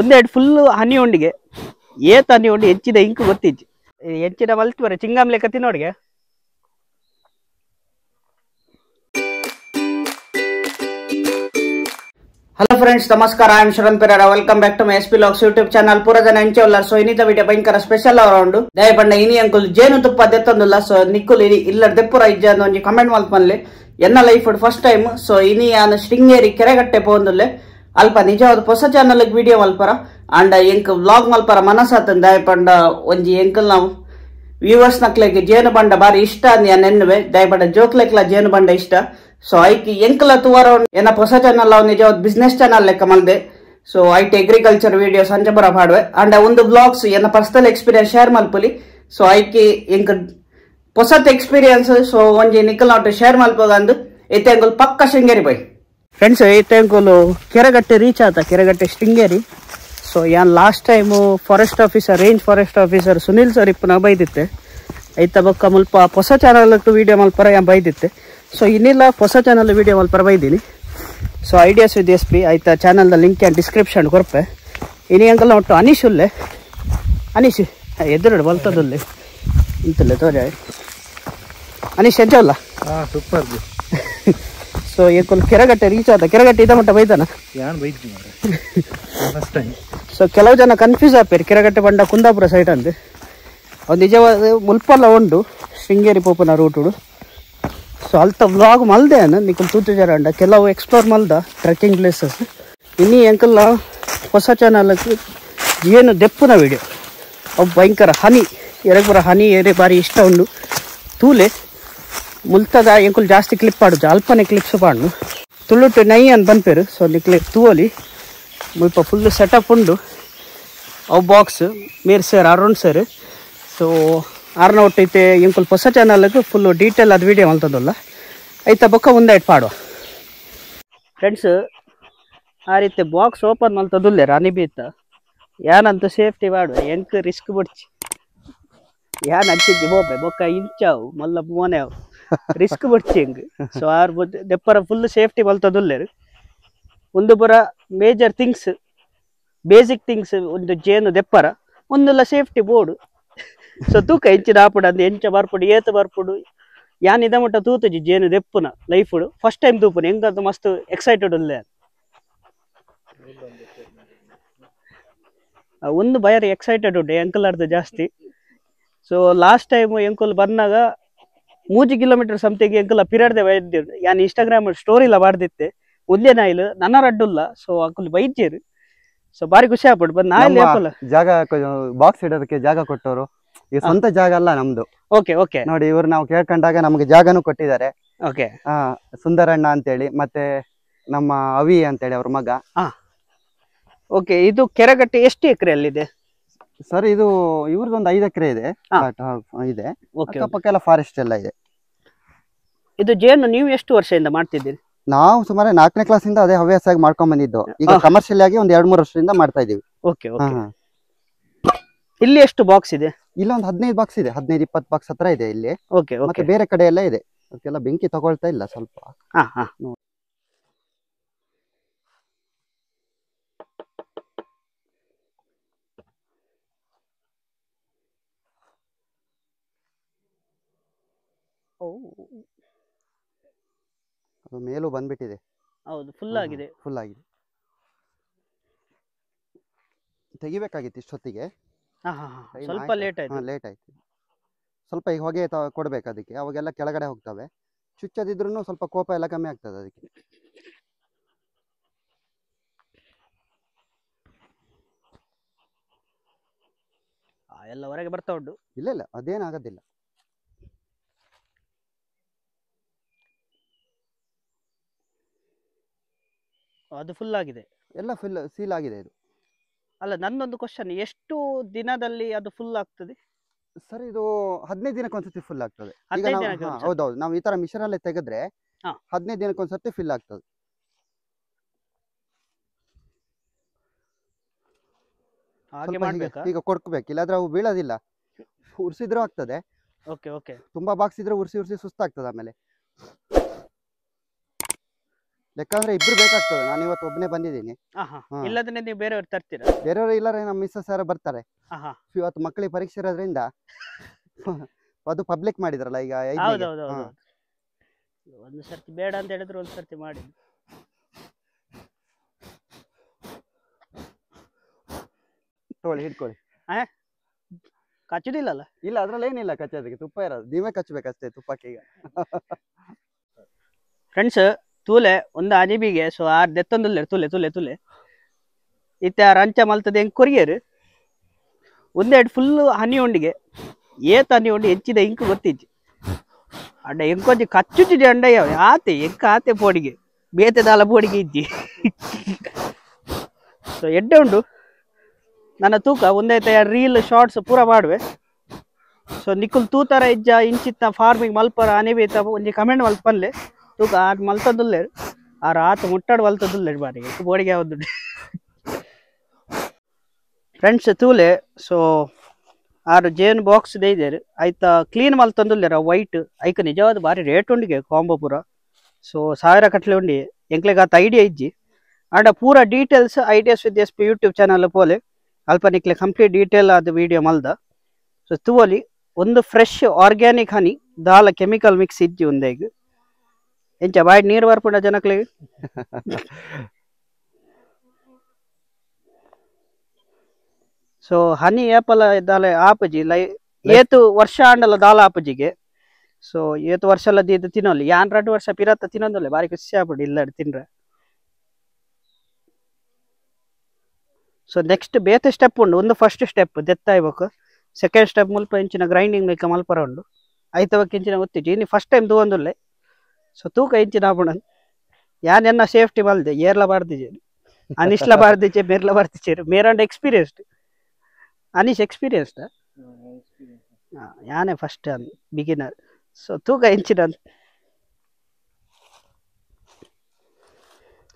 ಒಂದೆರಡು ಫುಲ್ ಹನಿ ಉಂಡಿಗೆ ಏತ್ ಹನಿ ಉಂಡಿ ಹೆಚ್ಚಿದ ಇಂಕು ಗೊತ್ತಿಜ್ಜಿ ಹೆಚ್ಚಿದ ಮಲ್ತಿ ಬರ ಚಿಂಗಾಮ್ ಲೆಕ್ಕ ತಿನ್ನೋಡಿಗೆ ಹಲೋ ಫ್ರೆಂಡ್ಸ್ ನಮಸ್ಕಾರ I am Sharan Pereira welcome back to my S P locks YouTube channel ಪೂರ ಜನ ಎಂಚೆ ಸೊ ಇನ್ನಿತ ವಿಡಿಯೋ ಭಯಂಕರ ಸ್ಪೆಷಲ್ ಅವರೌಂಡು ದಯ ಬಣ್ಣ ಇನಿ ಅಂಕುಲ್ ಜೇನು ತುಪ್ಪ ದೆತ್ತೊಂದುಲ್ಲ ಸೊ ನಿಕ್ಕುಲ್ ಇನಿ ಇಲ್ಲ ದೆಪ್ಪುರ ಇಜ್ಜ ಒಂಜಿ ಕಮೆಂಟ್ ಮಲ್ಪಲ್ಲಿ ಎನ್ನ ಲೈಫ್ ಫಸ್ಟ್ ಟೈಮ್ ಸೊ ಇನಿ ಯಾನು ಶೃಂಗೇರಿ ಕೆರೆಗಟ್ಟೆ ಪೋಂದುಲ್ಲೆ ಅಲ್ಪ ನಿಜ ಹೊಸ ಚಾನಲ್ ವಿಡಿಯೋ ಮಲ್ಪರ ಅಂಡ ಎಂಕ್ ವ್ಲಾಗ್ ಮಲ್ಪರ ಮನಸ್ ಪಂಡ ಒಂಜಿ ಎಂಕಲ್ ನಾವು ವ್ಯೂವರ್ಸ್ ನಕ್ಲೆಗೆ ಜೇನು ಬಂಡ ಬಾರಿ ಇಷ್ಟ ಎನ್ವೆ ದಯಪಂಡ ಜೋಕ್ ಜೋಕ್ಲೆಕ್ಲ ಜೇನು ಬಂಡ ಇಷ್ಟ ಸೊ ಐಕಿ ಎಂಕಲ ತುವರ ಏನ ಹೊಸ ಚಾನಲ್ ಅವ್ ನಿಜ ಬಿಸ್ನೆಸ್ ಚಾನಲ್ ಲೆಕ್ಕ ಮಲ್ದೆ ಸೊ ಐಟ್ ಅಗ್ರಿಕಲ್ಚರ್ ವಿಡಿಯೋ ಸಂಜೆ ಬರ ಮಾಡುವೆ ಅಂಡ್ ಒಂದು ಬ್ಲಾಗ್ಸ್ ಏನ ಪರ್ಸನಲ್ ಎಕ್ಸ್ಪೀರಿಯನ್ಸ್ ಶೇರ್ ಮಲ್ಪಲಿ ಸೊ ಐಕಿ ಎಂಕ್ ಹೊಸತ್ ಎಕ್ಸ್ಪೀರಿಯನ್ಸ್ ಸೊ ಒಂಜಿ ನಿಕಲ್ ನೋಟ್ ಶೇರ್ ಮಲ್ಪೋದಂದು ಎತ್ತೆ ಪಕ್ಕ ಶೃಂಗೇರಿ ಬೈ ಫ್ರೆಂಡ್ಸ್ ಏತೆ ಅಂಕೋಲು ಕೆರೆಗಟ್ಟೆ ರೀಚ್ ಆತ ಕೆರೆಗಟ್ಟೆ ಶೃಂಗೇರಿ ಸೊ ಯಾನ್ last time forest officer range forest officer Sunil sir ಇಪ್ಪನ ಬೈದಿತ್ತೆ ಐತ ಬಕ್ಕ ಮುಲ್ಪ ಹೊಸ ಚಾನಲ್ ವೀಡಿಯೋ ಮಲ್ಪರ ಯಾನ್ ಬೈದಿತ್ತೆ ಸೊ ಇನ್ನಿಲ್ಲ ಹೊಸ ಚಾನಲ್ ವೀಡಿಯೋ ಮಲ್ಪರ ಬೈದೀನಿ so ideas with S P ಆಯ್ತಾ ಚಾನಲ್ದ ಲಿಂಕ್ ಆ್ಯಂಡ್ ಡಿಸ್ಕ್ರಿಪ್ಷನ್ ಕೊರಪೆ ಇನಿ ಹೆಂಗಲ್ಲ ಒಟ್ಟು ಅನೀಶ್ ಉಲ್ಲೆ ಅನೀಶ್ ಎದುರು ಬಲ್ತದಲ್ಲಿ ಇಂತಲ್ಲೇ ತೋರಿ ಅನೀಶ್ ಎಂಜಲ್ಲ ಸೂಪರ್ ಸೊ ಇದಕ್ಕೊಂದು ಕೆರೆಗಟ್ಟೆ ರೀಚ್ ಆದ ಕೆರೆಗಟ್ಟೆ ಇದ ಮಟ್ಟ ಬೈದಾನ ಸೊ ಕೆಲವು ಜನ ಕನ್ಫ್ಯೂಸ್ ಆಗ್ತಾರೆ ಕೆರೆಗಟ್ಟೆ ಬಂಡ ಕುಂದಾಪುರ ಸೈಡ್ ಅಂದ್ರೆ ಒಂದು ನಿಜವಾದ ಮುಲ್ಪಲ್ಲ ಉಂಡು ಶೃಂಗೇರಿ ಪೋಪನ ರೂಟುಡು ಸೊ ಅಲ್ತ ವ್ಲಾಗ್ ಮಲ್ದೆ ಅನ್ನ ನಿಕುಲ್ ತೂತು ಜರ ಅಂಡ ಕೆಲವು ಎಕ್ಸ್ಪ್ಲೋರ್ ಮಲ್ದ ಟ್ರೆಕ್ಕಿಂಗ್ ಪ್ಲೇಸಸ್ ಇನ್ನೀ ಅಂಕಲ್ ಹೊಸ ಚಾನಲ್ ಏನು ದೆಪ್ಪುನ ವಿಡಿಯೋ ಅವು ಭಯಂಕರ ಹನಿ ಎರಗ್ಬರ ಹನಿ ಏರೆ ಭಾರಿ ಇಷ್ಟ ಉಂಡು ತೂಲೆ ಮುಲ್ತದ ಎಂಕುಲು ಜಾಸ್ತಿ ಕ್ಲಿಪ್ ಪಾಡು ಅಲ್ಪನೆ ಕ್ಲಿಪ್ಸ್ ಪಾಡು ತುಳುಟು ನೈ ಅಂತ ಬಂದ್ಪೇರು ಸೊ ನಿಕ್ಲೆ ತೂವಲಿ ಮುಲ್ಪ ಫುಲ್ಲು ಸೆಟಪ್ ಉಂಡು ಅವು ಬಾಕ್ಸ್ ಮೇರ್ ಸರ್ ಅರುಣ್ ಸರ್ ಸೊ ಆರ್ನ ಒಟ್ಟೈತೆ ಎಂಕುಲ್ ಹೊಸ ಚಾನಲ್ಗೆ ಫುಲ್ಲು ಡೀಟೇಲ್ ಅದು ವಿಡಿಯೋ ಅಂತದಲ್ಲ ಐತ ಬೊಕ್ಕ ಮುಂದೆ ಇಟ್ಟು ಪಾಡು ಫ್ರೆಂಡ್ಸ್ ಆ ರೀತಿ ಬಾಕ್ಸ್ ಓಪನ್ ಮಾಡ್ತದಲ್ಲ ರಾನಿ ಬೀತ ಯಾನಂತ ಸೇಫ್ಟಿ ಮಾಡುವ ಎಂಕ್ ರಿಸ್ಕ್ ಬಿಡ್ಚಿ ಯಾನ್ ಹಚ್ಚಿದ್ದಿ ಹೋಗ್ಬೆ ಬೊಕ್ಕ ಇಂಚಾವು ಮಲ್ಲ ಮೋನೆ ಅವು ರಿಸ್ಕ್ ಬಡ್ಚಿ ಹೆಂಗ್ ಸೊ ಆರ್ ಬುದ್ಧ ದೆಪ್ಪರ ಫುಲ್ ಸೇಫ್ಟಿ ಬಲ್ತದುಲ್ಲೆರ್ ಒಂದು ಬರ ಮೇಜರ್ ಥಿಂಗ್ಸ್ ಬೇಸಿಕ್ ಥಿಂಗ್ಸ್ ಒಂದು ಜೇನು ದೆಪ್ಪರ ಒಂದೆಲ್ಲ ಸೇಫ್ಟಿ ಬೋರ್ಡ್ ಸೊ ತೂಕ ಹೆಂಚಿನ ಆಪುಡು ಅಂದ್ ಎಂಚ ಬರ್ಪುಡು ಏತ ಬರ್ಪುಡು ಯಾನ್ ಇದ ಮಟ್ಟ ತೂತುಜಿ ಜೇನು ದೆಪ್ಪುನ ಲೈಫ್ ಫಸ್ಟ್ ಟೈಮ್ ತೂಪುನ ಹೆಂಗದು ಮಸ್ತ್ ಎಕ್ಸೈಟೆಡ್ ಉಲ್ಲೆ ಒಂದು ಬಯರ್ ಎಕ್ಸೈಟೆಡ್ ಉಂಟು ಎಂಕಲ್ ಅರ್ಧ ಜಾಸ್ತಿ ಸೊ ಲಾಸ್ಟ್ ಟೈಮ್ ಎಂಕಲ್ ಬಂದಾಗ ಮೂಜಿ ಕಿಲೋಮೀಟರ್ ಸಮಥಿಂಗ್ ಎಂಕುಲ ಪಿರಡ್ದೆ ವೈದ್ಯರು ಯಾನ್ ಇನ್ಸ್ಟಾಗ್ರಾಮ್ ಸ್ಟೋರಿಲ ಬಾಡ್ದಿತ್ತೆ ಒಂದೇ ನಾಯಿಲ್ ನನ್ನ ರಡ್ಡುಲ್ಲ ಸೊ ಅಕುಲ್ ವೈದ್ಯರು ಸೊ ಬಾರಿ ಖುಷಿ ಆಗ್ಬಿಟ್ಟು ನಾ ಇಲ್ಲಿ ಯಾಕಲ್ಲ ಜಾಗ ಬಾಕ್ಸ್ ಇಡೋದಕ್ಕೆ ಜಾಗ ಕೊಟ್ಟವರು ಈ ಸ್ವಂತ ಜಾಗ ಅಲ್ಲ ನಮ್ದು ಓಕೆ ಓಕೆ ನೋಡಿ ಇವ್ರು ನಾವು ಕೇಳ್ಕೊಂಡಾಗ ನಮಗೆ ಜಾಗನೂ ಕೊಟ್ಟಿದ್ದಾರೆ ಓಕೆ ಸುಂದರಣ್ಣ ಅಂತೇಳಿ ಮತ್ತೆ ನಮ್ಮ ಅವಿ ಅಂತೇಳಿ ಅವ್ರ ಮಗ ಓಕೆ ಇದು ಕೆರೆಗಟ್ಟೆ ಎಷ್ಟು ಅಲ್ಲಿದೆ ಸರ್ ಇದು ಒಂದು ಐದು ಎಕರೆ ಇದೆ ಇದೆ ಅಕ್ಕಪಕ್ಕ ಎಲ್ಲ ಫಾರೆಸ್ಟ್ ಎಲ್ಲ ಇದೆ ಇದು ಜೇನು ನೀವು ಎಷ್ಟು ವರ್ಷದಿಂದ ಮಾಡ್ತಿದ್ದೀರಿ ನಾವು ಸುಮಾರು ನಾಲ್ಕನೇ ಕ್ಲಾಸ್ ಇಂದ ಅದೇ ಆಗಿ ಮಾಡ್ಕೊಂಡ್ ಬಂದಿದ್ದು ಈಗ ಕಮರ್ಷಿಯಲ್ ಆಗಿ ಒಂದ್ ಎರಡ್ ಮೂರು ವರ್ಷದಿಂದ ಮಾಡ್ತಾ ಇದೀವಿ ಓಕೆ ಇಲ್ಲಿ ಎಷ್ಟು ಬಾಕ್ಸ್ ಇದೆ ಇಲ್ಲಿ ಒಂದು ಹದಿನೈದು ಬಾಕ್ಸ್ ಇದೆ ಹದಿನೈದು ಇಪ್ಪತ್ತು ಬಾಕ್ಸ್ ಹತ್ರ ಇದೆ ಇಲ್ಲಿ ಓಕೆ ಮತ್ತೆ ಬೇರೆ ಕಡೆ ಎಲ್ಲ ಇದೆ ಅದಕ್ಕೆಲ್ಲ ಬೆಂಕಿ ತಗೊಳ್ತಾ ಇಲ್ಲ ಸ್ವಲ್ಪ ಓ ಅದು ಮೇಲೂ ಬಂದ್ಬಿಟ್ಟಿದೆ ಹೌದು ಫುಲ್ ಆಗಿದೆ ಫುಲ್ ಆಗಿದೆ ತೆಗಿಬೇಕಾಗಿತ್ತು ಇಷ್ಟೊತ್ತಿಗೆ ಸ್ವಲ್ಪ ಲೇಟ್ ಆಯ್ತು ಲೇಟ್ ಆಯ್ತು ಸ್ವಲ್ಪ ಈಗ ಹೊಗೆ ಕೊಡ್ಬೇಕು ಅದಕ್ಕೆ ಅವಾಗೆಲ್ಲ ಕೆಳಗಡೆ ಹೋಗ್ತವೆ ಚುಚ್ಚದಿದ್ರು ಸ್ವಲ್ಪ ಕೋಪ ಎಲ್ಲ ಕಮ್ಮಿ ಆಗ್ತದೆ ಅದಕ್ಕೆ ಎಲ್ಲ ಹೊರಗೆ ಬರ್ತಾ ಉಂಟು ಇಲ್ಲ ಇಲ್ಲ ಅದೇನಾಗೋದಿಲ್ಲ ಅದು ಫುಲ್ ಆಗಿದೆ ಎಲ್ಲ ಫುಲ್ ಸೀಲ್ ಆಗಿದೆ ಇದು ಅಲ್ಲ ನನ್ನೊಂದು ಕ್ವಶನ್ ಎಷ್ಟು ದಿನದಲ್ಲಿ ಅದು ಫುಲ್ ಆಗ್ತದೆ ಸರ್ ಇದು ಹದಿನೈದು ದಿನಕ್ಕೊಂದ್ಸತಿ ಫುಲ್ ಆಗ್ತದೆ ಹೌದೌದು ನಾವು ಈ ತರ ಮಿಷನ್ ಅಲ್ಲೇ ತೆಗೆದ್ರೆ ಹದಿನೈದು ದಿನಕ್ಕೊಂದ್ಸರ್ತಿ ಫಿಲ್ ಆಗ್ತದೆ ಹಾಗೆ ಈಗ ಕೊಡ್ಕೋಬೇಕು ಇಲ್ಲಾದ್ರೆ ಅವು ಬೀಳೋದಿಲ್ಲ ಉರ್ಸಿದ್ರೂ ಆಗ್ತದೆ ಓಕೆ ಓಕೆ ತುಂಬಾ ಬಾಕ್ಸ್ ಇದ್ರೆ ಉರ್ಸಿ ಉರ್ಸಿ ಸುಸ್ತಾಗ್ತದೆ ಆಮೇಲೆ ಲೆಕ್ಕ ಇಬ್ರು ಬೇಕಾಗ್ತದೆ ನಾನು ಇವತ್ತು ಒಬ್ಬನೇ ಬಂದಿದ್ದೀನಿ ಹಾ. ಇಲ್ಲದ್ರೆ ನೀವು ಬೇರೆಯವ್ರು ತರ್ತೀರಾ ಬೇರೆಯವ್ರು ಇಲ್ಲಾರೆ ನಮ್ಮ ಮಿಸ್ಸಸ್ ಯಾರು ಬರ್ತಾರೆ ಆಹಾ. ಇವತ್ತು ಮಕ್ಳಿಗೆ ಪರೀಕ್ಷೆ ಇರೋದ್ರಿಂದ ಅದು ಪಬ್ಲಿಕ್ ಮಾಡಿದ್ರಲ್ಲ ಈಗ ಹೌದು ಹೌದು ಒಂದು ಸರ್ತಿ ಬೇಡ ಅಂತ ಹೇಳಿದ್ರು ಒಂದ್ ಸರ್ತಿ ಮಾಡಿ ತಗೊಳ್ಳಿ ಹಿಡ್ಕೊಳ್ಳಿ ಕಚ್ಚುದಿಲ್ಲಲ್ಲ ಇಲ್ಲ ಅದ್ರಲ್ಲಿ ಏನಿಲ್ಲ ಕಚ್ಚೋದಕ್ಕೆ ತುಪ್ಪ ಇರೋದು ನೀವೇ ಕಚ್ಚಬೇಕಷ್ಟೇ ತುಪ್ಪಕ್ಕೆ ಈಗ ಫ್ರೆಂಡ್ಸ್ ತೂಲೆ ಒಂದು ಅಜಿಬಿಗೆ ಸೊ ಆರ್ ದೆತ್ತೊಂದುಲ್ಲೆರ್ ತೂಲೆ ತೂಲೆ ತೂಲೆ ಇತ್ತೆ ಆ ರಂಚ ಮಲ್ತದೆ ಹೆಂಗೆ ಕೊರಿಯರು ಒಂದೆರಡು ಫುಲ್ ಹನಿ ಉಂಡಿಗೆ ಏತ ಹನಿ ಉಂಡಿ ಹೆಚ್ಚಿದೆ ಇಂಕು ಗೊತ್ತಿಜ್ಜಿ ಅಡ್ಡ ಎಂಕೊಂಜಿ ಕಚ್ಚುಜ್ಜಿ ಅಂಡ ಆತೆ ಎಂಕ ಆತೆ ಪೋಡಿಗೆ ದಾಲ ಪೋಡಿಗೆ ಇಜ್ಜಿ ಸೊ ಎಡ್ಡೆ ಉಂಡು ನನ್ನ ತೂಕ ಒಂದೈತೆ ರೀಲ್ ಶಾರ್ಟ್ಸ್ ಪೂರ ಮಾಡುವೆ ಸೊ ನಿಖುಲ್ ತೂತರ ಇಜ್ಜ ಇಂಚಿತ್ತ ಫಾರ್ಮಿಂಗ್ ಮಲ್ಪರ ಅನೇಬೇತ ಒಂಜಿ ಕಮೆಂಟ್ ಮಲ್ಪಲ್ಲೆ ತೂಕ ಆತ ಮಲ್ತದಲ್ಲೇರು ಆ ರಾತ್ ಮುಟ್ಟಾಡು ಮಲ್ತದಲ್ಲೇರು ಬಾರಿಗೆ ಬೋಡಿಗೆ ಯಾವ್ದು ಫ್ರೆಂಡ್ಸ್ ತೂಲೆ ಸೊ ಆರು ಜೇನು ಬಾಕ್ಸ್ ಇದೇರು ಆಯ್ತಾ ಕ್ಲೀನ್ ಮಲ್ತಂದುಲ್ಲೇರ ವೈಟ್ ಐಕ ನಿಜವಾದ ಭಾರಿ ರೇಟ್ ಉಂಡಿಗೆ ಕಾಂಬೋ ಪೂರ ಸೊ ಸಾವಿರ ಕಟ್ಲೆ ಉಂಡಿ ಎಂಕ್ಲೆಗೆ ಆತ ಐಡಿಯಾ ಇಜ್ಜಿ ಆಂಡ ಪೂರ details ideas with S P YouTube channel ಪೋಲೆ ಅಲ್ಪ ನಿಕ್ಲೆ ಕಂಪ್ಲೀಟ್ ಡೀಟೇಲ್ ಆದ ವಿಡಿಯೋ ಮಲ್ದ ಸೊ ತೂವಲಿ ಒಂದು ಫ್ರೆಶ್ ಆರ್ಗ್ಯಾನಿಕ್ ಹನಿ ದಾಲ ಕೆಮಿಕಲ್ ಮಿಕ್ಸ್ ಇಜ್ಜಿ ಒಂದೇಗೆ ಇಂಚ ಬಾಯ್ ನೀರು ಬರ್ಪುಂಡ ಜನಕ್ಲಿಗೆ ಸೊ ಹನಿ ಏಪಲ ದಾಲೆ ಆಪಜಿ ಲೈ ಏತು ವರ್ಷ ಆಂಡಲ ದಾಲ ಆಪಜಿಗೆ ಸೊ ಏತು ವರ್ಷ ಎಲ್ಲ ಇದು ತಿನ್ನೋಲ್ಲ ಯಾನ್ ಎರಡು ವರ್ಷ ಪಿರತ್ತ ತಿನ್ನೋದಲ್ಲ ಬಾರಿ ಖುಷಿ ಆಗ್ಬಿಡಿ ಇಲ್ಲ ತಿನ್ರೆ ಸೊ ನೆಕ್ಸ್ಟ್ ಬೇತೆ ಸ್ಟೆಪ್ ಉಂಡು ಒಂದು ಫಸ್ಟ್ ಸ್ಟೆಪ್ ದೆತ್ತಾಯ್ಬೇಕು ಸೆಕೆಂಡ್ ಸ್ಟೆಪ್ ಮುಲ್ಪ ಇಂಚಿನ ಗ್ರೈಂಡಿಂಗ್ ಮೇಕ ಮಲ್ಪರ ಉಂಡು ಐತವಕ್ಕೆ ಇಂಚಿನ ಗೊತ್ತಿಜ್ಜಿ ಇನ್ನು ಫಸ್ಟ್ ಟೈಮ್ ದೂ ಸೊ ತೂಕ ಹೆಚ್ಚಿನ ಆಪಣನ್ ಯಾನೆನ್ನ ಸೇಫ್ಟಿ ಮಲ್ದೆ ಏರ್ಲ ಬಾರ್ದಿಜೇರು ಅನಿಶ್ಲ ಬಾರ್ದಿಚೆ ಮೇರ್ಲ ಬಾರ್ದಿಚೇರು ಮೇರಂಡ್ ಎಕ್ಸ್ಪೀರಿಯನ್ಸ್ಡ್ ಅನೀಶ್ ಎಕ್ಸ್ಪೀರಿಯನ್ಸ್ಡ್ ಯಾನೇ ಫಸ್ಟ್ ಅನ್ ಬಿಗಿನರ್ ಸೊ ತೂಕ ಹೆಂಚಿನ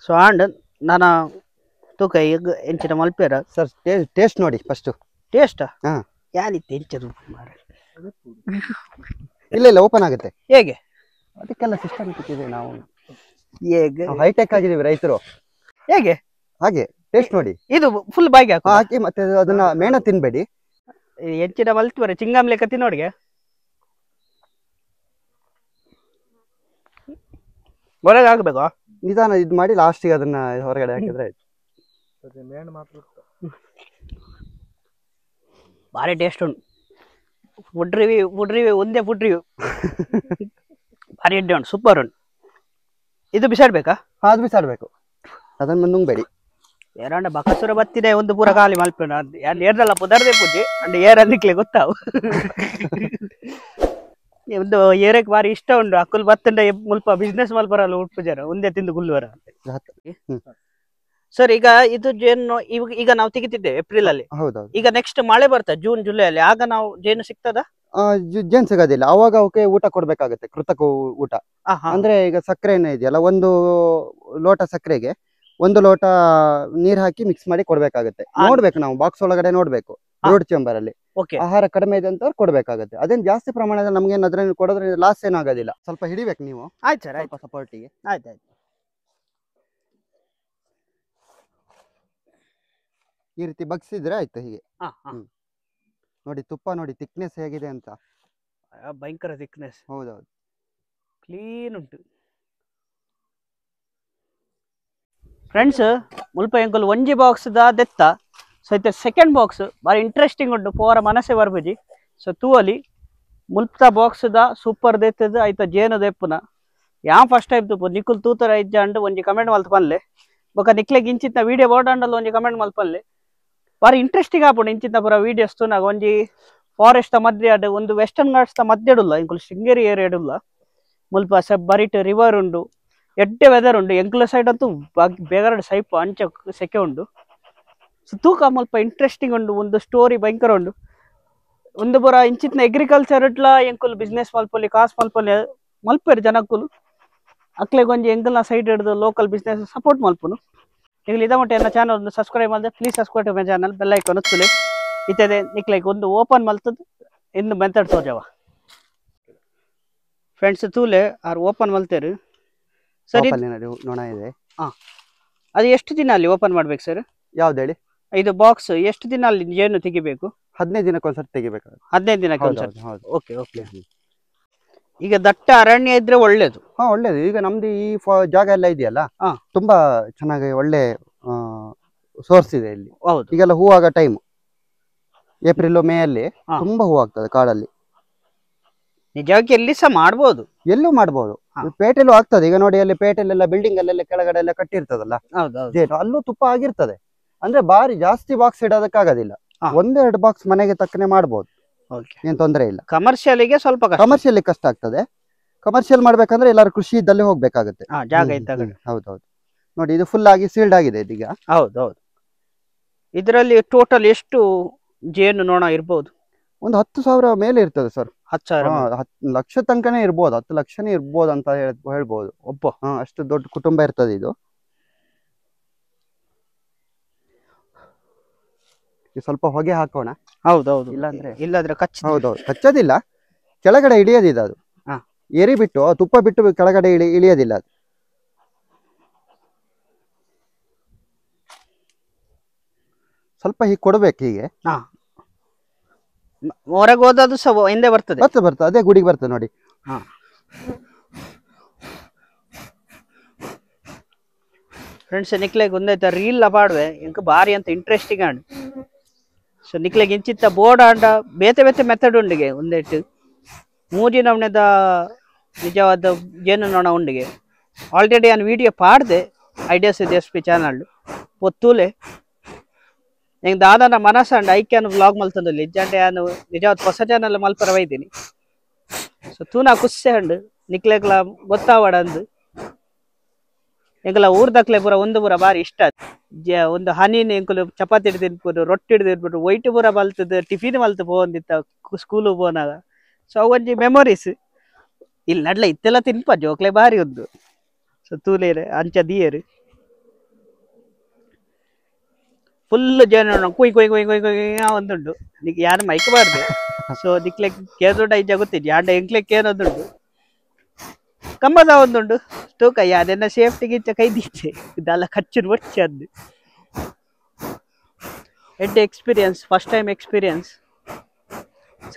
ಸೊ ಆಂಡ್ ನಾನು ತೂಕ ಎಗ್ ಹೆಂಚಿನ ಮಲ್ಪೇರ ಸರ್ ಟೇಸ್ಟ್ ನೋಡಿ ಫಸ್ಟ್ ಟೇಸ್ಟ್ ಯಾನಿತ್ತು ಹೆಂಚದು ಇಲ್ಲ ಇಲ್ಲ ಓಪನ್ ಆಗುತ್ತೆ ಹೇಗೆ ಅದಕ್ಕೆಲ್ಲ ಸಿಸ್ಟಮ್ ಕೊಟ್ಟಿದೆ ನಾವು ಹೇಗೆ ಹೈಟೆಕ್ ಆಗಿದ್ದೀವಿ ರೈತರು ಹೇಗೆ ಹಾಗೆ ಟೇಸ್ಟ್ ನೋಡಿ ಇದು ಫುಲ್ ಬಾಗಿ ಹಾಕು ಹಾಕಿ ಮತ್ತೆ ಅದನ್ನ ಮೇಣ ತಿನ್ಬೇಡಿ ಹೆಚ್ಚಿನ ಮಲ್ತಿವರೆ ಚಿಂಗಾಮ್ ಲೆಕ್ಕ ತಿನ್ನೋಡ್ಗೆ ಹೊರಗೆ ಹಾಕ್ಬೇಕು ನಿಧಾನ ಇದು ಮಾಡಿ ಲಾಸ್ಟಿಗೆ ಅದನ್ನ ಹೊರಗಡೆ ಹಾಕಿದ್ರೆ ಆಯ್ತು ಮೇಣ ಮಾತ್ರ ಭಾರಿ ಟೇಸ್ಟ್ ಉಂಟು ಫುಡ್ ರಿವ್ಯೂ ಫುಡ್ ರಿವ್ಯೂ ಒಂದೇ ಫುಡ್ ರಿವ್ಯೂ ಭಾರಿ ಅಡ್ಡೆ ಉಂಟು ಸೂಪರ್ ಉಂಟು ಇದು ಬಿಸಾಡ್ಬೇಕಾ ಅದು ಬಿಸಾಡ್ಬೇಕು ಅದನ್ನ ಮುಂದೆ ನುಂಗ್ಬೇಡಿ ಬಕಸುರ ಬತ್ತಿದೆ ಒಂದು ಪೂರ ಖಾಲಿ ಮಲ್ಪೇನ ಏರ್ದಲ್ಲ ಪುದರ್ದೆ ಪೂಜೆ ಅಂಡ್ ಏರ್ ಅಂದಿಕ್ಲೆ ಗೊತ್ತಾವು ಒಂದು ಏರಕ್ಕೆ ಭಾರಿ ಇಷ್ಟ ಉಂಡು ಅಕ್ಕುಲ್ ಬತ್ತಂಡ ಮುಲ್ಪ ಬಿಸ್ನೆಸ್ ಮಲ್ಪರಲ್ಲ ಉಟ್ಪುಜಾರ ಒಂದೇ ತಿಂದು ಗುಲ್ವರ ಸರ್ ಈಗ ಇದು ಜೇನು ಈಗ ನಾವು ತೆಗಿತಿದ್ದೇವೆ ಏಪ್ರಿಲ್ ಅಲ್ಲಿ ಈಗ ನೆಕ್ಸ್ಟ್ ಮಳೆ ಬರ್ತದೆ ಜೂನ್ ಜುಲೈ ಅಲ್ಲಿ ಆಗ ನಾವು ಜೇನು ಸಿಗ್ತದಾ ಜೇನ್ ಸಿಗೋದಿಲ್ಲ ಅವಾಗ ಅವಕ್ಕೆ ಊಟ ಕೊಡ್ಬೇಕಾಗುತ್ತೆ ಕೃತಕ ಊಟ ಅಂದ್ರೆ ಈಗ ಏನೋ ಇದೆಯಲ್ಲ ಒಂದು ಲೋಟ ಸಕ್ಕರೆಗೆ ಒಂದು ಲೋಟ ನೀರ್ ಹಾಕಿ ಮಿಕ್ಸ್ ಮಾಡಿ ಕೊಡ್ಬೇಕಾಗತ್ತೆ ನೋಡ್ಬೇಕು ನಾವು ಬಾಕ್ಸ್ ಒಳಗಡೆ ನೋಡ್ಬೇಕು ರೋಡ್ ಚೇಂಬರ್ ಅಲ್ಲಿ ಆಹಾರ ಕಡಿಮೆ ಇದೆ ಅಂತ ಕೊಡ್ಬೇಕಾಗುತ್ತೆ ಅದೇನ್ ಜಾಸ್ತಿ ಪ್ರಮಾಣದಲ್ಲಿ ನಮ್ಗೆ ಅದ್ರ ಕೊಡೋದ್ರೆ ಲಾಸ್ ಏನಾಗೋದಿಲ್ಲ ಸ್ವಲ್ಪ ಹಿಡಿಬೇಕು ನೀವು ಆಯ್ತು ಆಯ್ತು ಸಪೋರ್ಟಿಗೆ ಆಯ್ತು ಆಯ್ತು ಈ ರೀತಿ ಬಗ್ಸಿದ್ರೆ ಆಯ್ತು ಹೀಗೆ ನೋಡಿ ತುಪ್ಪ ನೋಡಿ ತಿಕ್ನೆಸ್ ಹೇಗಿದೆ ಅಂತ ಭಯಂಕರ ತಿಕ್ನೆಸ್ ಹೌದೌದು ಕ್ಲೀನ್ ಉಂಟು ಫ್ರೆಂಡ್ಸ್ ಮುಲ್ಪ ಎಂಕುಲು ಒಂಜಿ ಬಾಕ್ಸ್ ದೆತ್ತ ಸೊ ಇತ್ತೆ ಸೆಕೆಂಡ್ ಬಾಕ್ಸ್ ಬಾರಿ ಇಂಟ್ರೆಸ್ಟಿಂಗ್ ಉಂಟು ಪೋರ ಮನಸ್ಸೇ ಬರ್ಬುಜಿ ಸೊ ತೂವಲಿ ಮುಲ್ಪ್ತ ಬಾಕ್ಸ್ ದ ಸೂಪರ್ ದೆತ್ತದ ಐತ ಜೇನು ದೆಪ್ಪುನ ಯಾ ಫಸ್ಟ್ ಟೈಮ್ ತುಪ್ಪ ನಿಖುಲ್ ತೂತರ ಇಜ್ಜ ಅಂಡ್ ಒಂಜಿ ಕಮೆಂಟ್ ಮಲ್ತ್ ಪನ್ಲೆ ಬೊಕ ನಿಕ್ಲೆಗ್ ಇಂಚಿತ್ತ ವಿಡಿಯೋ ಬೋರ್ಡ್ ಅಂಡಲ್ಲಿ ಒಂಜಿ ಕಮೆಂಟ್ ಮಲ್ಪನ್ಲೆ ಬಾರಿ ಇಂಟ್ರೆಸ್ಟಿಂಗ್ ಆಪುಂಡು ಇಂಚಿನ ಪೂರ ವೀಡಿಯೋಸ್ ನಾವು ಒಂಜಿ ಫಾರೆಸ್ಟ್ ದ ಮದ್ದೆ ಒಂದು ವೆಸ್ಟರ್ನ್ ಘಾಟ್ಸ್ ದ ಮದ್ದೆ ಡುಲ್ಲ ಶೃಂಗೇರಿ ಏರಿಯಡ್ ಉಲ್ಲ ಮುಲ್ಪ ಬರಿಟ್ ರಿವರ್ ಉಂಡು ಎಡ್ಡೆ ವೆದರ್ ಉಂಡು ಎಂಕ್ಲ ಸೈಡ್ ಅಂತೂ ಬೇಗರಡು ಸೈಪ್ ಅಂಚೆ ಸೆಕೆ ಉಂಡು ಸೊ ತೂಕ ಮುಲ್ಪ ಇಂಟ್ರೆಸ್ಟಿಂಗ್ ಉಂಡು ಒಂದು ಸ್ಟೋರಿ ಭಯಂಕರ ಉಂಡು ಒಂದು ಪೂರ ಇಂಚಿತ್ನ ಎಗ್ರಿಕಲ್ಚರ್ ಇಟ್ಲ ಎಂಕುಲು ಬಿಸ್ನೆಸ್ ಮಲ್ಪಲ್ಲಿ ಕಾಸ್ ಮಲ್ಪಲ್ಲಿ ಮಲ್ಪೇರು ಜನಕ್ಕೂ ಅಕ್ಲೆಗೊಂಜಿ ಎಂಕಲ್ನ ಸೈಡ್ ಹಿಡಿದು ಲೋಕಲ್ ಬಿಸ್ನೆಸ್ ಸಪೋರ್ಟ್ ಮಲ್ಪನು ನೀವು ಇದ ಮಟ್ಟ ನನ್ನ ಚಾನಲ್ ಸಬ್ಸ್ಕ್ರೈಬ್ ಮಾಡಿದ್ರೆ please subscribe to my channel bell icon ಒತ್ತುಲಿ ಇತ್ತದೆ ನಿಕ್ಲೈಕ್ ಒಂದು ಓಪನ್ ಮಲ್ತದ ಇನ್ನು ಮೆಥಡ್ ಸೋಜವಾ ಫ್ರೆಂಡ್ಸ್ ತೂಲೆ ಆರ್ ಓಪನ್ ಮಲ್ತೇರು ಸರಿ ನೋಣ ಇದೆ ಹಾಂ ಅದು ಎಷ್ಟು ದಿನ ಅಲ್ಲಿ ಓಪನ್ ಮಾಡ್ಬೇಕು ಸರ್ ಯಾವ್ದು ಹೇಳಿ ಇದು ಬಾಕ್ಸ್ ಎಷ್ಟು ದಿನ ಅಲ್ಲಿ ತಗಿಬೇಕು ತೆಗಿಬೇಕು ಹದಿನೈದು ದಿನಕ್ಕೊಂದ್ಸರಿ ತೆಗಿಬೇಕು ಹದಿನೈದು ದಿನಕ್ಕೆ ಒಂದ್ಸರಿ ಓಕೆ ಓಕೆ ಈಗ ದಟ್ಟ ಅರಣ್ಯ ಇದ್ರೆ ಒಳ್ಳೇದು ಹಾ ಒಳ್ಳೇದು ಈಗ ನಮ್ದು ಈ ಜಾಗ ಎಲ್ಲ ಇದೆಯಲ್ಲ ತುಂಬಾ ಚೆನ್ನಾಗಿ ಒಳ್ಳೆ ಸೋರ್ಸ್ ಇದೆ ಇಲ್ಲಿ ಹೌದು ಈಗೆಲ್ಲ ಹೂವಾಗ ಟೈಮ್ ಏಪ್ರಿಲ್ ಮೇ ಅಲ್ಲಿ ತುಂಬಾ ಹೂ ಆಗ್ತದೆ ಕಾಡಲ್ಲಿ ನಿಜವಾಗಿ ಎಲ್ಲಿ ಸಹ ಮಾಡ್ಬೋದು ಎಲ್ಲೂ ಮಾಡ್ಬೋದು ಪೇಟೆಲ್ಲೂ ಆಗ್ತದೆ ಈಗ ನೋಡಿ ಅಲ್ಲಿ ಪೇಟೆಲೆಲ್ಲ ಬಿಲ್ಡಿಂಗ್ ಅಲ್ಲೆಲ್ಲ ಕೆಳಗಡೆ ಎಲ್ಲ ಕಟ್ಟಿರ್ತದಲ್ಲ ಅಲ್ಲೂ ತುಪ್ಪ ಆಗಿರ್ತದೆ ಅಂದ್ರೆ ಬಾರಿ ಜಾಸ್ತಿ ಬಾಕ್ಸ್ ಇಡೋದಕ್ಕಾಗದಿಲ್ಲ ಒಂದೆರಡು ಬಾಕ್ಸ್ ಮನೆಗೆ ತಕ್ಕನೆ ಮಾಡ್ಬೋದು ಏನ್ ತೊಂದರೆ ಇಲ್ಲ ಕಮರ್ಷಿಯಲ್ಗೆ ಸ್ವಲ್ಪ ಕಮರ್ಷಿಯಲ್ ಕಷ್ಟ ಆಗ್ತದೆ ಕಮರ್ಷಿಯಲ್ ಮಾಡ್ಬೇಕಂದ್ರೆ ಎಲ್ಲರೂ ಕೃಷಿ ಇದ್ದಲ್ಲಿ ಹೋಗ್ಬೇಕಾಗುತ್ತೆ ಹೌದೌದು ನೋಡಿ ಇದು ಫುಲ್ ಆಗಿ ಸೀಲ್ಡ್ ಆಗಿದೆ ಇದೀಗ ಹೌದೌದು ಇದರಲ್ಲಿ ಟೋಟಲ್ ಎಷ್ಟು ಜೇನು ನೋಣ ಇರ್ಬೋದು ಒಂದು ಹತ್ತು ಸಾವಿರ ಮೇಲೆ ಇರ್ತದೆ ಸರ್ ಹತ್ತು ಸಾವಿರ ಲಕ್ಷ ತನಕನೇ ಇರ್ಬೋದು ಹತ್ತು ಲಕ್ಷನೇ ಇರ್ಬೋದು ಅಂತ ಹೇಳ್ಬೋದು ಒಬ್ಬ ಅಷ್ಟು ದೊಡ್ಡ ಕುಟುಂಬ ಇರ್ತದೆ ಇದು ಸ್ವಲ್ಪ ಹೊಗೆ ಹಾಕೋಣ ಹೌದೌದು ಇಲ್ಲಾಂದ್ರೆ ಇಲ್ಲಾದ್ರೆ ಕಚ್ಚ ಹೌದೌದು ಕಚ್ಚೋದಿಲ್ಲ ಕೆಳಗಡೆ ಇಳಿಯೋದಿದೆ ಅದು ಎರಿ ಬಿಟ್ಟು ತುಪ್ಪ ಬಿಟ್ಟು ಕೆಳಗಡೆ ಇಳಿ ಇಳಿಯೋದಿಲ್ಲ ಅದು ಸ್ವಲ್ಪ ಹೀಗೆ ಕೊಡ್ಬೇಕು ಹೀಗೆ ಹೊರಗೆ ಹೋದದು ಸಹ ಹಿಂದೆ ಬರ್ತದೆ ಬರ್ತದೆ ಬರ್ತದೆ ಅದೇ ಗುಡಿಗೆ ಬರ್ತದೆ ನೋಡಿ ಹಾ ಫ್ರೆಂಡ್ಸ್ ನಿಕ್ಲೆಗೆ ಒಂದೈತೆ ರೀಲ್ ಅಪಾಡ್ವೆ ಇಂಕ ಬಾರಿ ಅಂತ ಇಂಟ್ರೆಸ್ಟಿಂಗ್ ಆಡು ಸೊ ನಿಕ್ಲೆಗ್ ಇಂಚಿತ್ತ ಬೋರ್ಡ್ ಆಂಡ ಬೇತೆ ಬೇತೆ ಮೆಥಡ್ ಉಂಡಿಗೆ ಉಂದೆಟ್ ಮೂಜಿ ನಮನೆದ ನಿಜವಾದ ಜೇನು ನೋಣ ಉಂಡಿಗೆ ಆಲ್ರೆಡಿ ನಾನು ವಿಡಿಯೋ ಪಾಡ್ದೆ ಐಡಿಯಾಸ್ ಇದೆ ಎಸ್ ಪಿ ಚಾನಲ್ ಒತ್ತೂಲೆ ಹೆಂಗೆ ದಾದಾನ ಮನಸ್ಸು ಅಂಡ್ ಐಕ್ಯಾನು ಬ್ಲಾಗ್ ಮಲ್ತಂದಿಲ್ಲ ಇಜ್ಜಂಡೆ ನಾನು ನಿಜವಾದ ಹೊಸ ಚಾನಲ್ ಮಲ್ಪರ ಸೊ ಸೊ ತೂನ ಖುಷಿ ಅಂಡ್ ನಿಕ್ಲೆಗ್ಲ ಗೊತ್ತಾವಡ ಊರ್ ಊರ್ದಕ್ಲೆ ಪೂರ ಒಂದು ಪೂರ ಬಾರಿ ಇಷ್ಟ ಒಂದು ಹನಿನ ಎಂಕುಲು ಚಪಾತಿ ಹಿಡಿದು ತಿನ್ಬೋದು ರೊಟ್ಟಿ ಹಿಡಿದು ವೈಟ್ ಪೂರ ಬಲ್ತದ ಟಿಫಿನ್ ಬಲ್ತ ಪೋಂದಿತ್ತ ಸ್ಕೂಲ್ ಹೋಗೋನಾಗ ಸೊ ಅವಂಜಿ ಮೆಮೊರೀಸ್ ಇಲ್ಲಿ ನಡ್ಲ ಇತ್ತೆಲ್ಲ ತಿನ್ಪ ಜೋಕ್ಲೆ ಬಾರಿ ಒಂದು ಸೊ ತೂಲೇರು ಅಂಚ ದಿಯರು ಫುಲ್ ಜನ ಕುಯ್ ಕುಯ್ ಕುಯ್ ಕುಯ್ ಕುಯ್ ಒಂದುಂಡು ಯಾರು ಮೈಕ್ ಬಾರ್ದು ಸೊ ದಿಕ್ಲೆ ಕೇದೊಡ ಐಜ ಗೊತ್ತಿದ್ದೆ ಆಂಡ ಎಂಕ್ಲೆ ಕೇನೊಂದುಂಡು ಕಂಬದ ಒಂದುಂಡು ತೂಕಯ್ಯ ಅದನ್ನ ಸೇಫ್ಟಿಗೆ ಇಚ್ಚ ಕೈದೀಚೆ ಇದೆಲ್ಲ ಖರ್ಚಿನ ಅದು ಎಡ್ experience first time experience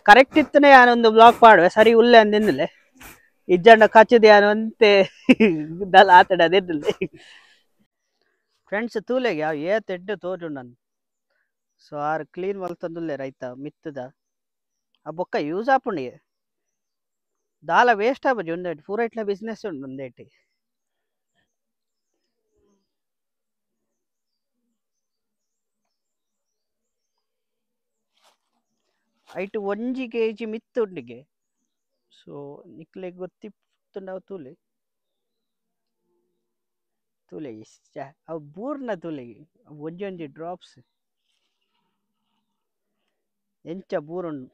correct ಇತ್ತನೇ ಯಾನೊಂದು ಬ್ಲಾಕ್ ಮಾಡುವೆ ಸರಿ ಉಲ್ಲೆ ಅಂದಿನ್ನಲೆ ಇಜ್ಜಂಡ ಕಚ್ಚದ ಯಾನು ಅಂತೆ ಇದೆಲ್ಲ ಆತಡದಿದ್ದಲೆ ಫ್ರೆಂಡ್ಸ್ ತೂಲೆಗೆ ಯಾವ ಏತ್ ತೆಡ್ ತೋಜು ನಾನು ಸೊ ಆರು ಕ್ಲೀನ್ ಮಲ್ತಂದುಲ್ಲೆ ರೈತ ಮಿತ್ತದ ಆ ಬೊಕ್ಕ ಯೂಸ್ ಆಪುಣಿಗೆ ದಾಲ ವೇಸ್ಟ್ ಆಗಿ ಉಂದೇಟಿ ಪೂರ ಇಟ್ಲ ಬಿಸ್ನೆಸ್ ಉಂಡು ಉಂದೇಟಿ ಐಟ್ ಒಂಜಿ ಕೆಜಿ ಮಿತ್ತು ಉಂಡಿಗೆ ಸೊ ನಿಕ್ಲೆ ಗೊತ್ತಿತ್ತು ನಾವು ತೂಲೆ ತೂಲೆ ಇಷ್ಟ ಅವು ಬೂರ್ನ ತೂಲೆಗೆ ಒಂಜಿ ಒಂಜಿ ಡ್ರಾಪ್ಸ್ ಎಂಚ ಬೂರುಂಡು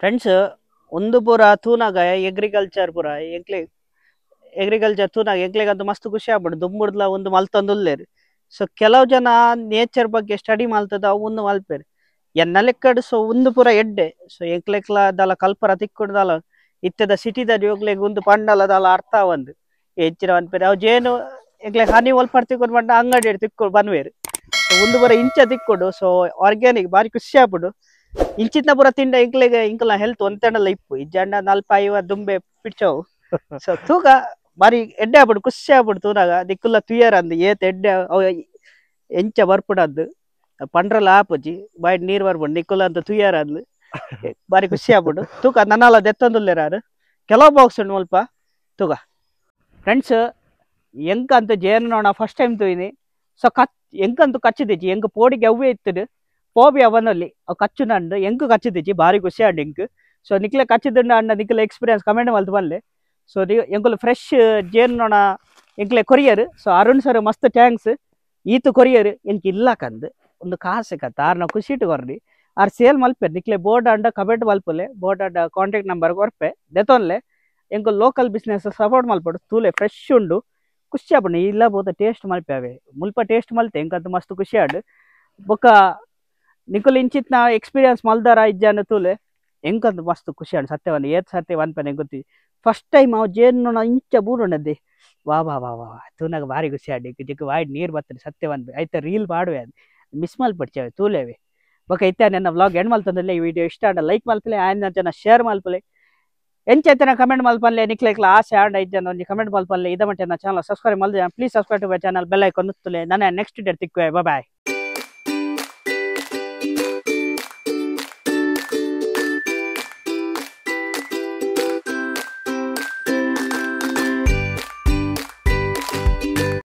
ಫ್ರೆಂಡ್ಸ್ ಒಂದು ಪೂರ ತೂನಾಗ ಎಗ್ರಿಕಲ್ಚರ್ ಪೂರ ಎಂಕ್ಲಿ ಎಗ್ರಿಕಲ್ಚರ್ ತೂನಾಗ ಎಂಕ್ಲೆಗಂತೂ ಮಸ್ತ್ ಖುಷಿ ಆಗ್ಬಿಡ್ದು ದುಂಬುಡ್ಲ ಒಂದು ಮಲ್ತೊಂದುಲ್ಲೇರಿ ಸೊ ಕೆಲವು ಜನ ನೇಚರ್ ಬಗ್ಗೆ ಸ್ಟಡಿ ಮಾಲ್ತದ ಅವು ಒಂದು ಮಲ್ಪೇರಿ ಎನ್ನ ಸೊ ಒಂದು ಪೂರ ಎಡ್ಡೆ ಸೊ ಎಂಕ್ಲೆಕ್ಲ ದಲ ಕಲ್ಪರ ತಿಕ್ಕುಡ್ದಲ ಇತ್ತದ ಸಿಟಿದಲ್ಲಿ ಹೋಗ್ಲೆಗ್ ಒಂದು ಪಂಡಲ ದಲ ಅರ್ಥ ಒಂದು ಹೆಚ್ಚಿನ ಒಂದ್ಪೇರಿ ಅವು ಜೇನು ಎಂಕ್ಲೆ ಹನಿ ಒಲ್ಪರ್ ತಿಕ್ಕೊಂಡು ಬಂಡ ಅಂಗಡಿ ತಿಕ್ಕೊಂಡು ಬನ್ವೇರು ಒಂದು ಪೂರ ಇಂಚ ತಿಕ್ಕೊಡು ಸೊ ಆರ್ಗ್ಯಾನಿಕ್ ಬಾರಿ ಖುಷಿ ಆಗ್ಬಿಡು ಇಂಚಿತ್ನ ಪೂರ ತಿಂಡ ಇಂಕ್ಲೆಗೆ ಇಂಕ್ಲ ಹೆಲ್ತ್ ಒಂತೆಂಡ ಲೈಪ್ ಜಂಡ ನಾಲ್ಪ ಐವ ದುಂಬೆ ಪಿಡ್ಚವು ಸೊ ತೂಕ ಬಾರಿ ಎಡ್ಡೆ ಆಗ್ಬಿಡು ಖುಷಿ ಆಗ್ಬಿಡು ತೂನಾಗ ದಿಕ್ಕುಲ್ಲ ತುಯರ್ ಅಂದ್ ಏತ್ ಎಡ್ಡೆ ಎಂಚ ಬರ್ಪಡದ್ದು ಪಂಡ್ರಲ್ಲ ಆಪಜಿ ಬಾಯ್ ನೀರ್ ಬರ್ಬಿಡು ನಿಕ್ಕುಲ್ಲ ಅಂತ ತುಯರ್ ಅಂದ್ ಬಾರಿ ಖುಷಿ ಆಗ್ಬಿಡು ತೂಕ ನನ್ನಲ್ಲ ದೆತ್ತೊಂದುಲ್ಲೇರಾರು ಕೆಲವು ಬಾಕ್ಸ್ ಉಂಡು ಸ್ವಲ್ಪ ತೂಕ ಫ್ರೆಂಡ್ಸ್ ಎಂಕ ಅಂತ ಜೇನು ನೋಡ ಫಸ್ಟ್ ಟೈಮ್ ತುಯ್ನಿ ಸೊ ಕಚ್ ಎಂಕಂತೂ ಕಚ್ಚಿದಿಜ್ಜಿ ಎಂಕ ಪೋಡಿಗೆ ಅವ್ವೇ ಇತ್ತು ಪೋಬಿ ಅವನಲ್ಲಿ ಕಚ್ಚು ಅಂಡ ಎಂಕು ಕಚ್ಚಿದಿಜ್ಜಿ ಭಾರಿ ಖುಷಿ ಆಂಡ್ ಇಂಕ್ ಸೊ ನಿಕ್ಲೆ ಕಚ್ಚಿದಂಡ ಅಣ್ಣ ನಿಕ್ಲೆ ಎಕ್ಸ್ಪೀರಿಯನ್ಸ್ ಕಮೆಂಟ್ ಮಲ್ತು ಬಲ್ಲೆ ಸೊ ಎಂಕುಲು ಫ್ರೆಶ್ ಜೇನೋಣ ಎಂಕ್ಲೆ ಕೊರಿಯರ್ ಸೊ ಅರುಣ್ ಸರ್ ಮಸ್ತ್ ಥ್ಯಾಂಕ್ಸ್ ಈತು ಕೊರಿಯರ್ ಎಂಕ್ ಇಲ್ಲ ಕಂದು ಒಂದು ಕಾಸು ಕತ್ತ ಆರ್ನ ಖುಷಿ ಇಟ್ಟುಕೊರ್ರಿ ಆರ್ ಸೇಲ್ ಮಲ್ಪೆ ನಿಕ್ಲೆ ಬೋರ್ಡ್ ಅಂಡ ಕಮೆಂಟ್ ಮಲ್ಪಲೆ ಬೋರ್ಡ್ ಅಂಡ ಕಾಂಟ್ಯಾಕ್ಟ್ ನಂಬರ್ ಕೊರ್ಪೆ ದೆತೊನ್ಲೆ ಎಂಕು ಲೋಕಲ್ ಬಿಸ್ನೆಸ್ ಸಪೋರ್ಟ್ ಮಲ್ಪಡು ತೂಲೆ ಫ್ರೆಶ್ ಉಂಡು ಖುಷಿ ಆಗ್ಬಿಡು ಇಲ್ಲ ಬೋದ ಟೇಸ್ಟ್ ಮಲ್ಪೆ ಅವೆ ಮುಲ್ಪ ಟೇಸ್ಟ್ ಮಲ್ತೆ ಎಂಕಂತ ಮಸ್ತ್ ಖುಷಿ ಆಡು ಬೊಕ್ಕ ಇಂಚಿತ್ ನಾ ಎಕ್ಸ್ಪೀರಿಯನ್ಸ್ ಮಲ್ದಾರ ಅನ್ನ ತೂಲೆ ಹೆಂಗ್ ಮಸ್ತ್ ಖುಷಿ ಅಣ್ಣ ಸತ್ಯವನ್ ಏತ್ ಸತ್ಯ ಅನ್ಪನೆ ಗೊತ್ತಿ ಫಸ್ಟ್ ಟೈಮ್ ಅವು ಜೇನು ಇಂಚ ಬೂರುಣ್ಣದ್ದೆ ವಾ ವಾ ವಾ ವಾ ತೂನಾಗ ಭಾರಿ ಖುಷಿ ಆಡಿ ಜಿಗ್ ವಾಯ್ಡ್ ನೀರು ಸತ್ಯ ಸತ್ಯವನ್ಬಿ ಐತೆ ರೀಲ್ ಮಾಡುವೆ ಅದು ಮಿಸ್ ಮಲ್ಪಡ್ತೇವೆ ತೂಲೇವೆ ಓಕೆ ಇತ್ತ ನನ್ನ ವ್ಲಾಗ್ ಎಂಡ್ ಮಲ್ತಂದಲ್ಲಿ ಈ ವಿಡಿಯೋ ಇಷ್ಟ ಅಂಡ ಲೈಕ್ ಮಲ್ಪಲೆ ಆಯ್ನ ಜನ ಶೇರ್ ಮಲ್ಪಲೆ ಎಂಚೈತನ ಕಮೆಂಟ್ ಮಲ್ಪನ್ಲೆ ನಿಕ್ಲೈಕ್ಲ ಆಸೆ ಆಂಡ ಐದ್ ಜನ ಕಮೆಂಟ್ ಮಲ್ಪನ್ಲೆ ಇದ ಮಟ್ಟ ನನ್ನ ಚಾನಲ್ ಸಬ್ಸ್ಕ್ರೈಬ್ ಮಲ್ದ please subscribe to my channel bell icon ಒತ್ತಲೆ ನನ್ನ ನೆಕ್ಸ್ಟ್ ಡೇಟ್ ತಿಕ್ಕುವೆ ಬಾಯ್